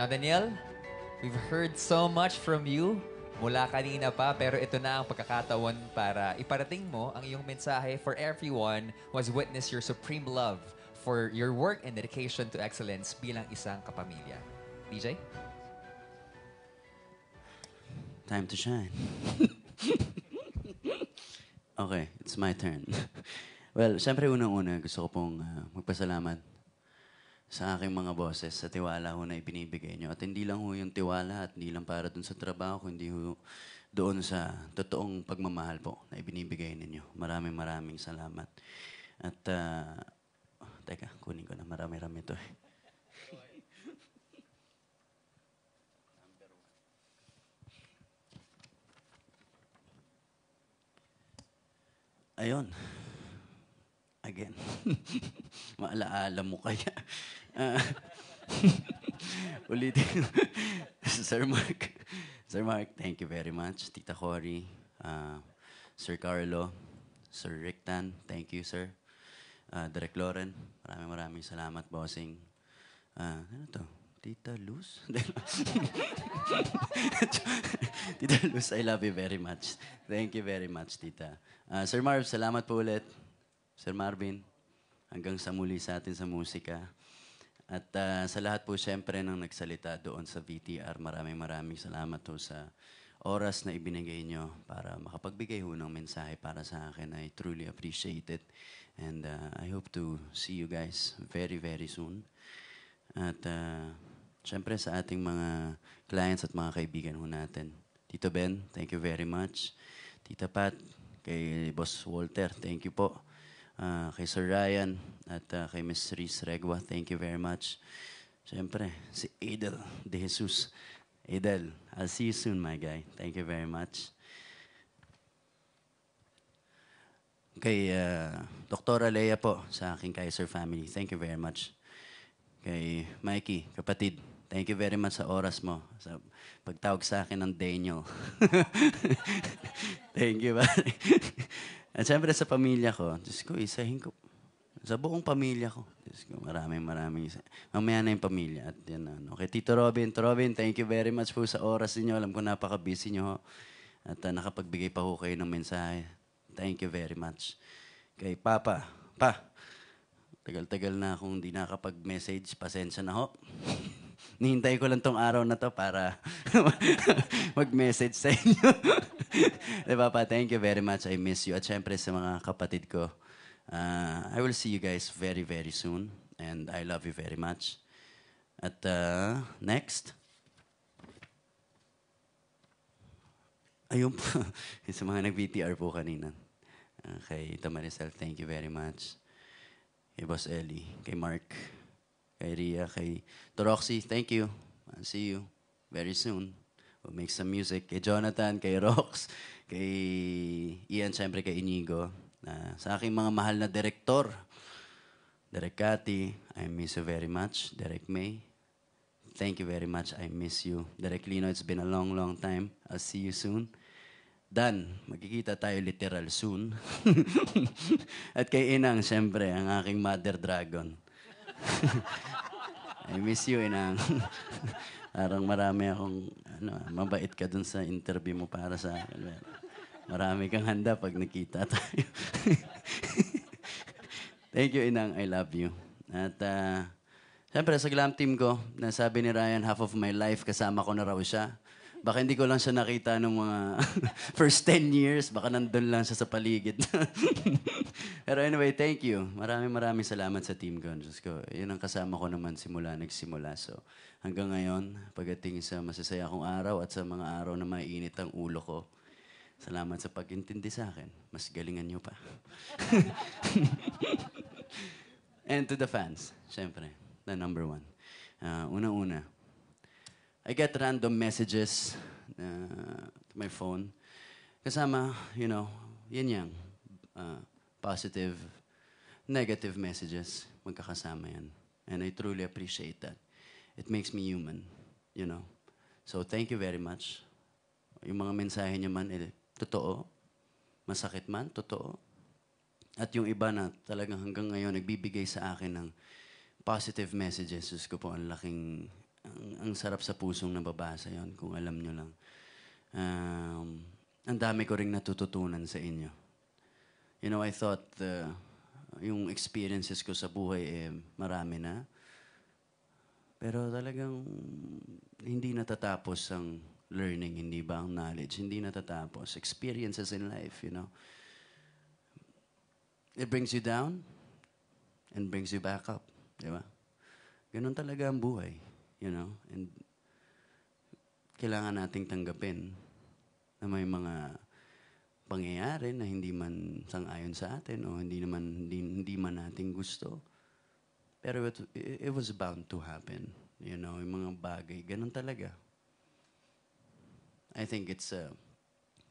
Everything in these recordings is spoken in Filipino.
Now, Daniel, we've heard so much from you mula kanina pa, pero ito na ang pagkakataon para iparating mo ang iyong mensahe for everyone who has witnessed your supreme love for your work and dedication to excellence bilang isang kapamilya. DJ? Time to shine. okay, it's my turn. well, syempre unang-una gusto ko pong uh, magpasalamat sa aking mga bosses sa tiwala ho na ipinibigay nyo. At hindi lang ho yung tiwala at hindi lang para dun sa trabaho, kundi ho doon sa totoong pagmamahal po na ibinibigay ninyo. Maraming maraming salamat. At, uh, oh, teka, kunin ko na. Marami-rami to eh. Ayon again. Maalaala mo kaya. Uh, ulitin. Sir Mark. Sir Mark, thank you very much. Tita Cory, uh, Sir Carlo, Sir Rictan, thank you, sir. Uh, Direk Loren, maraming maraming salamat, bossing. Uh, ano to? Tita Luz? Tita Luz, I love you very much. Thank you very much, Tita. Uh, Sir Marv, salamat po ulit. Sir Marvin, hanggang sa muli sa atin sa musika. At uh, sa lahat po siyempre ng nagsalita doon sa VTR, maraming maraming salamat po sa oras na ibinigay nyo para makapagbigay ho ng mensahe para sa akin. I truly appreciate it. And uh, I hope to see you guys very, very soon. At uh, siyempre sa ating mga clients at mga kaibigan ho natin. Tito Ben, thank you very much. Tita Pat, kay Boss Walter, thank you po uh, kay Sir Ryan at uh, kay Ms. Reese Regua. Thank you very much. Siyempre, si Adel De Jesus. Adel, I'll see you soon, my guy. Thank you very much. Kay uh, ah, Dr. Alea po sa aking Kaiser family. Thank you very much. Kay Mikey, kapatid. Thank you very much sa oras mo. Sa pagtawag sa akin ng Daniel. Thank you, pare. At siyempre sa pamilya ko, Diyos ko, isahin ko. Sa buong pamilya ko. Diyos ko, maraming maraming isa. Mamaya na yung pamilya. At yan, ano. Kay Tito Robin, Tito Robin, thank you very much po sa oras ninyo. Alam ko napaka-busy nyo. At uh, nakapagbigay pa ho kayo ng mensahe. Thank you very much. Kay Papa, Pa, tagal-tagal na akong hindi nakapag message Pasensya na ho. Nihintay ko lang tong araw na to para mag-message sa inyo. Di pa? Thank you very much. I miss you. At syempre sa mga kapatid ko, uh, I will see you guys very, very soon. And I love you very much. At uh, next. Ayun po. sa mga nag-VTR po kanina. Uh, kay Tamarisel, thank you very much. Kay Boss Ellie, kay Mark, kay Ria, kay Toroxy, thank you. I'll see you very soon who makes some music, kay Jonathan, kay Rox, kay Ian, siyempre kay Inigo, na sa aking mga mahal na direktor, Derek Cathy, I miss you very much. Derek May, thank you very much. I miss you. Derek Lino, it's been a long, long time. I'll see you soon. Dan, magkikita tayo literal soon. At kay Inang, siyempre, ang aking mother dragon. I miss you, Inang. Parang marami akong ano, mabait ka dun sa interview mo para sa akin. Marami kang handa pag nakita tayo. Thank you, Inang. I love you. At uh, ah, siyempre, sa glam team ko, nasabi ni Ryan, half of my life, kasama ko na raw siya. Baka hindi ko lang siya nakita nung mga first 10 years. Baka nandun lang siya sa paligid. Pero anyway, thank you. Maraming maraming salamat sa team ko. Diyos ko, yun ang kasama ko naman simula nagsimula. So, hanggang ngayon, pagdating sa masasaya kong araw at sa mga araw na mainit ang ulo ko, salamat sa pagintindi sa akin. Mas galingan nyo pa. And to the fans, syempre, the number one. Uh, Una-una, I get random messages uh, to my phone. Kasama, you know, yan yang. Uh, ah, positive, negative messages, magkakasama yan. And I truly appreciate that it makes me human, you know. So thank you very much. Yung mga mensahe niyo man, eh, totoo. Masakit man, totoo. At yung iba na talagang hanggang ngayon nagbibigay sa akin ng positive messages. Diyos ko po, ang laking, ang, ang sarap sa pusong nababasa yon kung alam nyo lang. Um, ang dami ko ring natututunan sa inyo. You know, I thought uh, yung experiences ko sa buhay eh, marami na. Pero talagang hindi natatapos ang learning, hindi ba ang knowledge, hindi natatapos. Experiences in life, you know. It brings you down and brings you back up, di ba? Ganun talaga ang buhay, you know. And kailangan nating tanggapin na may mga pangyayari na hindi man sang-ayon sa atin o hindi naman hindi, hindi man nating gusto. Pero it, it was bound to happen. You know, yung mga bagay, ganun talaga. I think it's, uh,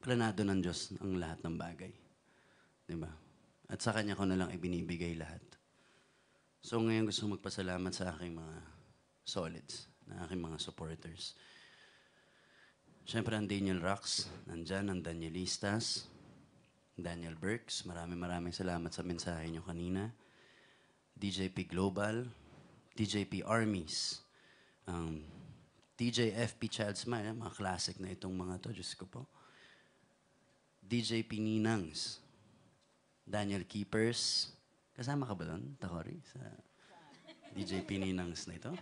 planado ng Diyos ang lahat ng bagay. Di ba? At sa Kanya ko na lang ibinibigay lahat. So ngayon gusto magpasalamat sa aking mga solids, na aking mga supporters. Siyempre ang Daniel Rocks, nandyan, ang Danielistas, Daniel Burks, maraming maraming salamat sa mensahe nyo kanina. DJP Global, DJP Armies, um, DJFP Child's Mind, eh, mga classic na itong mga to, Diyos ko po. DJP Ninangs, Daniel Keepers, kasama ka ba doon, Takori, sa DJP Ninangs na ito?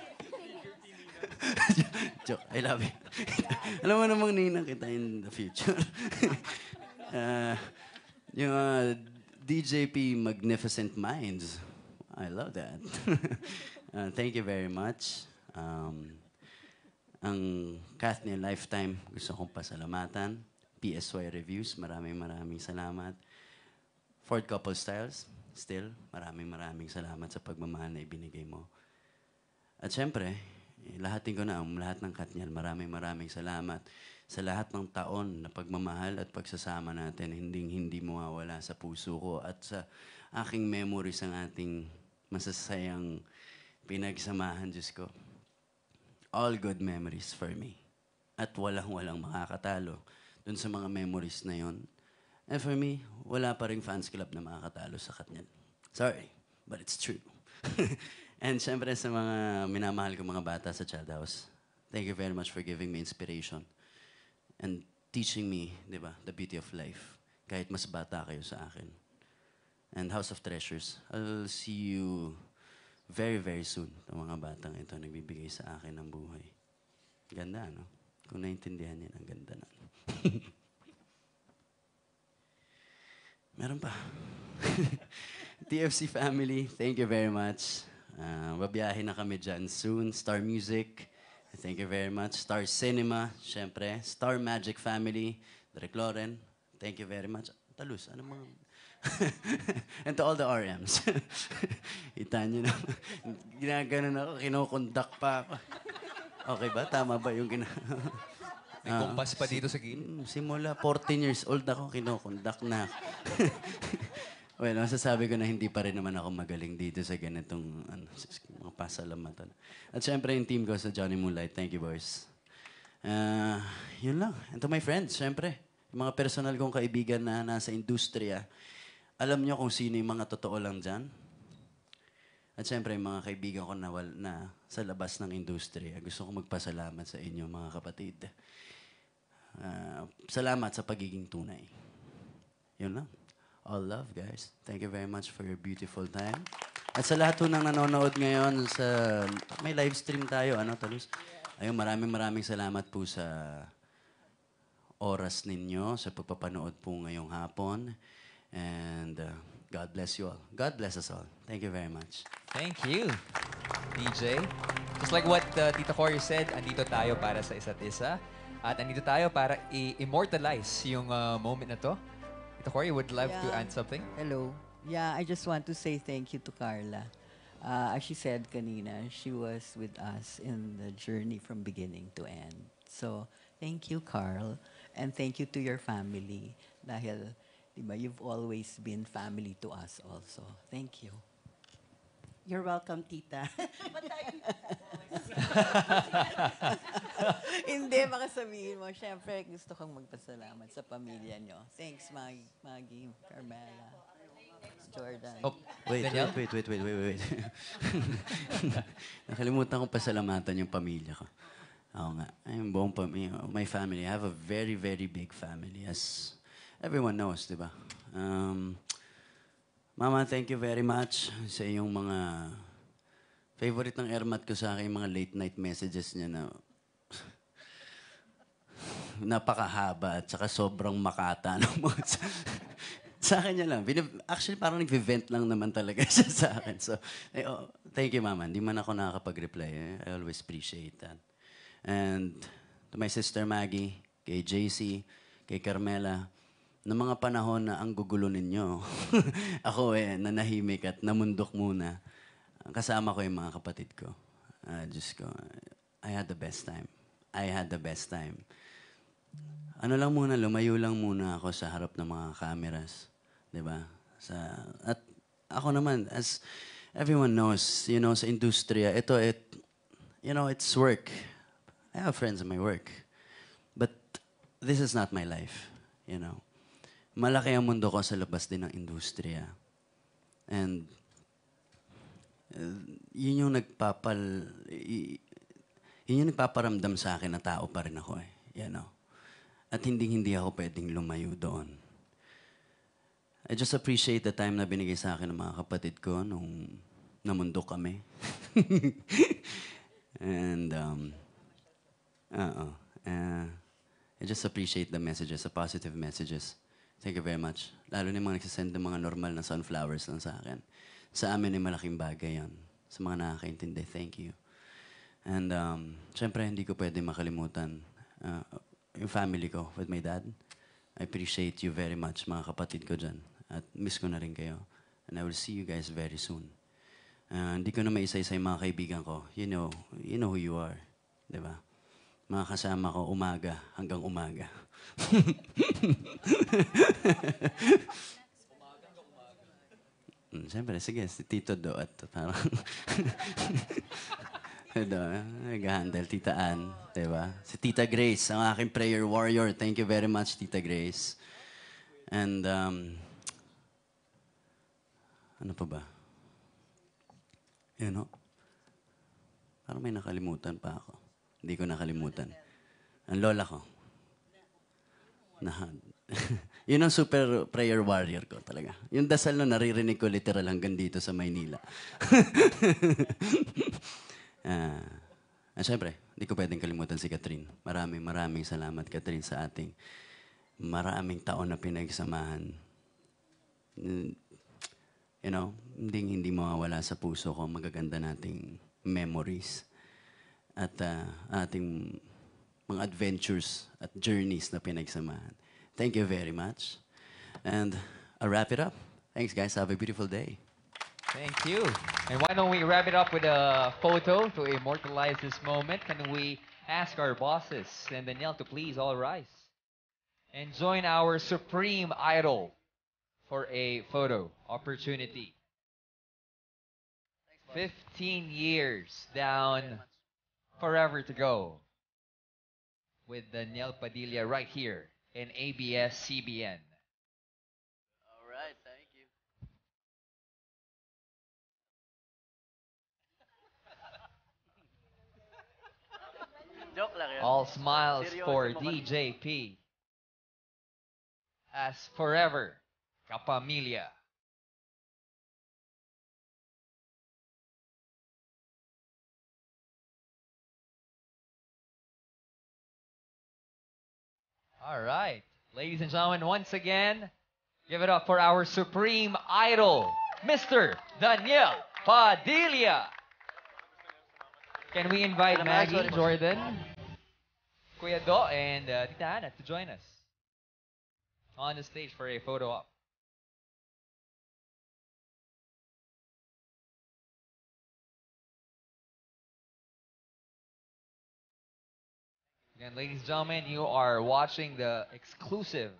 Joke, I love you. Alam mo namang ninang kita in the future. uh, yung uh, DJP Magnificent Minds. I love that. uh, thank you very much. Um, ang Kathleen Lifetime, gusto kong pasalamatan. PSY Reviews, maraming maraming salamat. Ford Couple Styles, still, maraming maraming salamat sa pagmamahal na ibinigay mo. At syempre, eh, lahatin ko na ang lahat ng Katniel. Maraming maraming salamat sa lahat ng taon na pagmamahal at pagsasama natin, hindi hindi mawawala sa puso ko at sa aking memories ang ating masasayang pinagsamahan, Diyos ko. All good memories for me. At walang-walang makakatalo dun sa mga memories na yon. And for me, wala pa rin fans club na makakatalo sa kanya. Sorry, but it's true. And syempre sa mga minamahal ko mga bata sa Child House, thank you very much for giving me inspiration and teaching me, di ba, the beauty of life. Kahit mas bata kayo sa akin. And House of Treasures, I'll see you very, very soon. Ang mga batang ito nagbibigay sa akin ng buhay. Ganda, no? Kung naintindihan niya, ang ganda na. Meron pa. TFC family, thank you very much. Uh, ah, babiyahin na kami dyan soon. Star Music, Thank you very much. Star Cinema, syempre. Star Magic Family, Direk Loren. Thank you very much. Talus, ano mga... And to all the RMs. Kita nyo na. Ginaganon ako, kinokondak pa ako. Okay ba? Tama ba yung gina... May uh, kumpas pa dito sa gilid. Hmm, simula 14 years old ako, kinokondak na. well, masasabi ko na hindi pa rin naman ako magaling dito sa ganitong... Ano, mga pasalamatan. At syempre yung team ko sa Johnny Moonlight. Thank you, boys. Uh, yun lang. And to my friends, syempre. Yung mga personal kong kaibigan na nasa industriya, alam nyo kung sino yung mga totoo lang dyan. At syempre, yung mga kaibigan ko na, wal, na sa labas ng industriya, gusto kong magpasalamat sa inyo, mga kapatid. Uh, salamat sa pagiging tunay. Yun lang. All love, guys. Thank you very much for your beautiful time. At sa lahat ng nanonood ngayon, sa, may live stream tayo, ano, Talus? Ayun, maraming maraming salamat po sa oras ninyo, sa pagpapanood po ngayong hapon. And uh, God bless you all. God bless us all. Thank you very much. Thank you, DJ. Just like what uh, Tita Cory said, andito tayo para sa isa't isa. At andito tayo para i-immortalize yung uh, moment na to. Tita Cory, would love yeah. to add something? Hello. Yeah, I just want to say thank you to Carla. Uh, as she said kanina, she was with us in the journey from beginning to end. So, thank you, Carl. And thank you to your family. Dahil, di ba, you've always been family to us also. Thank you. You're welcome, tita. Hindi, baka sabihin mo, syempre gusto kong magpasalamat sa pamilya nyo. Thanks, Mag Maggie Carmela. Jordan. Oh, wait, Daniel? wait, wait, wait, wait, wait, wait. Nakalimutan ko pasalamatan yung pamilya ko. Oo nga. Yung buong pamilya, my family. I have a very, very big family. As everyone knows, di ba? Um, Mama, thank you very much sa iyong mga... Favorite ng Ermat ko sa akin yung mga late night messages niya na napakahaba at saka sobrang makata ng mga Sa akin niya lang. Actually, parang nag-vent lang naman talaga siya sa akin. So, ay, eh, oh, thank you, Mama. Hindi man ako nakakapag-reply. Eh. I always appreciate that. And to my sister Maggie, kay JC, kay Carmela, ng mga panahon na ang gugulo ninyo, ako eh, nanahimik at namundok muna. Kasama ko yung mga kapatid ko. Uh, Diyos ko, I had the best time. I had the best time. Ano lang muna, lumayo lang muna ako sa harap ng mga cameras. 'di ba? Sa at ako naman as everyone knows, you know, sa industriya, ito it you know, it's work. I have friends in my work. But this is not my life, you know. Malaki ang mundo ko sa labas din ng industriya. And uh, yun yung nagpapal yun yung nagpaparamdam sa akin na tao pa rin ako eh. You know. At hindi hindi ako pwedeng lumayo doon. I just appreciate the time na binigay sa akin ng mga kapatid ko nung namundo kami. and, um, uh, uh, I just appreciate the messages, the positive messages. Thank you very much. Lalo na yung mga nagsasend ng mga normal na sunflowers lang sa akin. Sa amin ay malaking bagay yan. Sa mga nakakaintindi, thank you. And um, syempre, hindi ko pwede makalimutan uh, yung family ko with my dad. I appreciate you very much, mga kapatid ko dyan. At miss ko na rin kayo. And I will see you guys very soon. Uh, hindi ko na maisa-isa yung mga kaibigan ko. You know, you know who you are. ba? Diba? Mga kasama ko umaga hanggang umaga. mm, Siyempre, sige, si Tito Do at parang... Ito, nag-handle, Tita Ann, di ba? Si Tita Grace, ang aking prayer warrior. Thank you very much, Tita Grace. And um, ano pa ba? Yun, no? Oh. Parang may nakalimutan pa ako. Hindi ko nakalimutan. Ang lola ko. Nahan. yun ang super prayer warrior ko talaga. Yung dasal na naririnig ko literal hanggang dito sa Maynila. ah, uh, ah, Siyempre, hindi ko pwedeng kalimutan si Catherine. Maraming maraming salamat, Catherine, sa ating maraming taon na pinagsamahan hmm, you know, hindi, hindi mawawala sa puso ko ang magaganda nating memories at uh, ating mga adventures at journeys na pinagsamahan. Thank you very much. And I'll wrap it up. Thanks, guys. Have a beautiful day. Thank you. And why don't we wrap it up with a photo to immortalize this moment? Can we ask our bosses and Danielle to please all rise and join our supreme idol? for a photo opportunity. 15 years down, forever to go with Daniel Padilla right here in ABS-CBN. All All smiles for DJP as forever Kappa All right. Ladies and gentlemen, once again, give it up for our supreme idol, Mr. Daniel Padilla. Can we invite Maggie, and Jordan, Kuya Do, and uh, Tita Ana to join us on the stage for a photo op? And ladies and gentlemen, you are watching the exclusive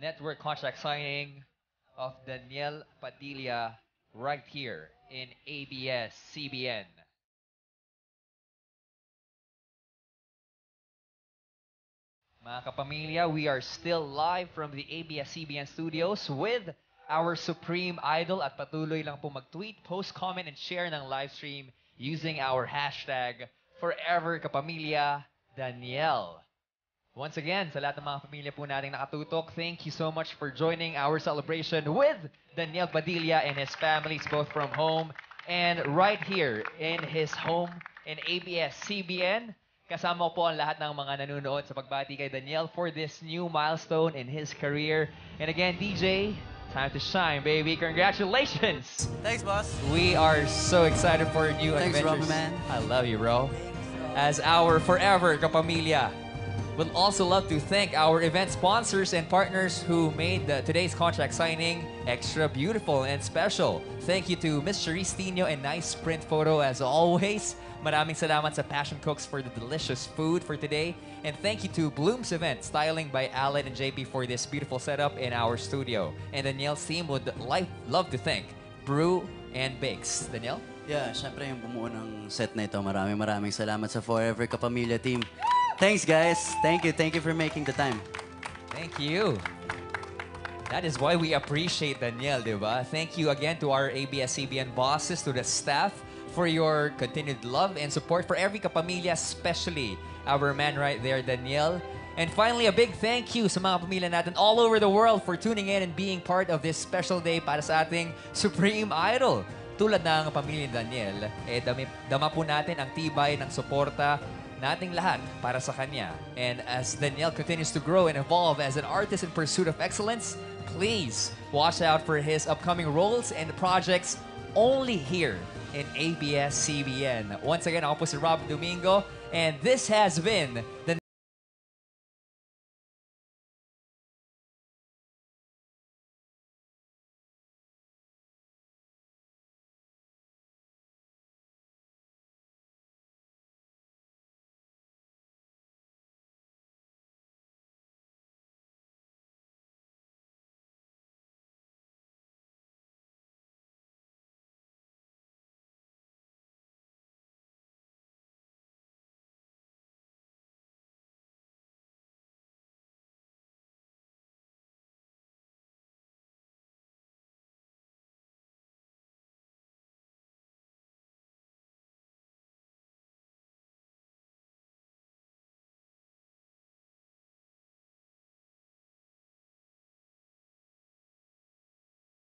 network contract signing of Daniel Padilla right here in ABS-CBN. Mga kapamilya, we are still live from the ABS-CBN studios with our supreme idol at patuloy lang po mag-tweet, post, comment, and share ng live stream using our hashtag Forever Kapamilya Danielle. Once again, sa lahat ng mga pamilya po nating nakatutok, thank you so much for joining our celebration with Daniel Padilla and his families both from home and right here in his home in ABS-CBN. Kasama po ang lahat ng mga nanonood sa pagbati kay Daniel for this new milestone in his career. And again, DJ, time to shine, baby. Congratulations! Thanks, boss. We are so excited for new Thanks, adventures. Thanks, man. I love you, bro as our forever kapamilya. We'd also love to thank our event sponsors and partners who made the, today's contract signing extra beautiful and special. Thank you to Miss Cherise and Nice Print Photo as always. Maraming salamat sa Passion Cooks for the delicious food for today. And thank you to Bloom's Event, styling by Alan and JP for this beautiful setup in our studio. And Danielle's team would like, love to thank Brew and Bakes. Danielle? Yeah, syempre yung bumuo ng set na ito. Maraming maraming salamat sa Forever Kapamilya team. Thanks, guys. Thank you. Thank you for making the time. Thank you. That is why we appreciate Daniel, di ba? Thank you again to our ABS-CBN bosses, to the staff, for your continued love and support for every kapamilya, especially our man right there, Daniel. And finally, a big thank you sa mga pamilya natin all over the world for tuning in and being part of this special day para sa ating Supreme Idol. Tulad ng pamilya Daniel, eh, dami, dama po natin ang tibay ng suporta nating lahat para sa kanya. And as Daniel continues to grow and evolve as an artist in pursuit of excellence, please watch out for his upcoming roles and projects only here in ABS-CBN. Once again, ako po si Rob Domingo, and this has been the